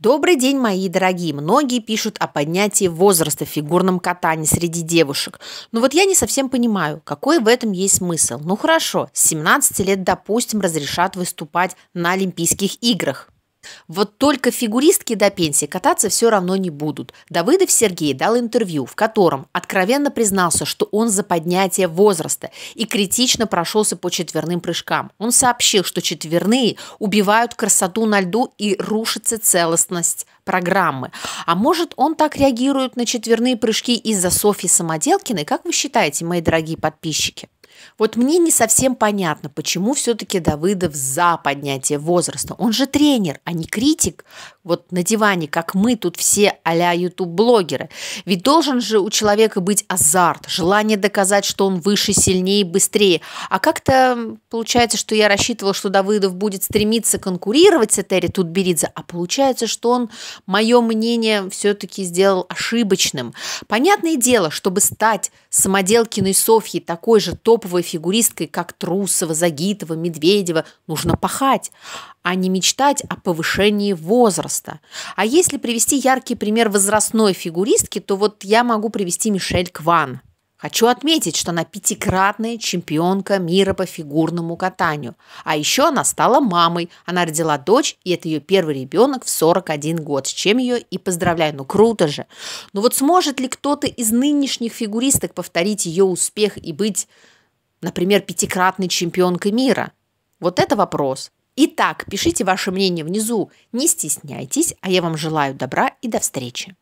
Добрый день, мои дорогие. Многие пишут о поднятии возраста в фигурном катании среди девушек. Но вот я не совсем понимаю, какой в этом есть смысл. Ну хорошо, с 17 лет, допустим, разрешат выступать на Олимпийских играх. Вот только фигуристки до пенсии кататься все равно не будут. Давыдов Сергей дал интервью, в котором откровенно признался, что он за поднятие возраста и критично прошелся по четверным прыжкам. Он сообщил, что четверные убивают красоту на льду и рушится целостность программы. А может, он так реагирует на четверные прыжки из-за Софьи Самоделкиной? Как вы считаете, мои дорогие подписчики? Вот мне не совсем понятно, почему все-таки Давыдов за поднятие возраста. Он же тренер, а не критик. Вот на диване, как мы тут все а-ля ютуб-блогеры. Ведь должен же у человека быть азарт, желание доказать, что он выше, сильнее, быстрее. А как-то получается, что я рассчитывала, что Давыдов будет стремиться конкурировать с Этери Тутберидзе, а получается, что он мое мнение все-таки сделал ошибочным. Понятное дело, чтобы стать самоделкиной Софьей такой же топ топовой фигуристкой, как Трусова, Загитова, Медведева, нужно пахать, а не мечтать о повышении возраста. А если привести яркий пример возрастной фигуристки, то вот я могу привести Мишель Кван. Хочу отметить, что она пятикратная чемпионка мира по фигурному катанию. А еще она стала мамой. Она родила дочь, и это ее первый ребенок в 41 год, с чем ее и поздравляю. Ну круто же. Но ну, вот сможет ли кто-то из нынешних фигуристок повторить ее успех и быть Например, пятикратной чемпионкой мира? Вот это вопрос. Итак, пишите ваше мнение внизу, не стесняйтесь, а я вам желаю добра и до встречи.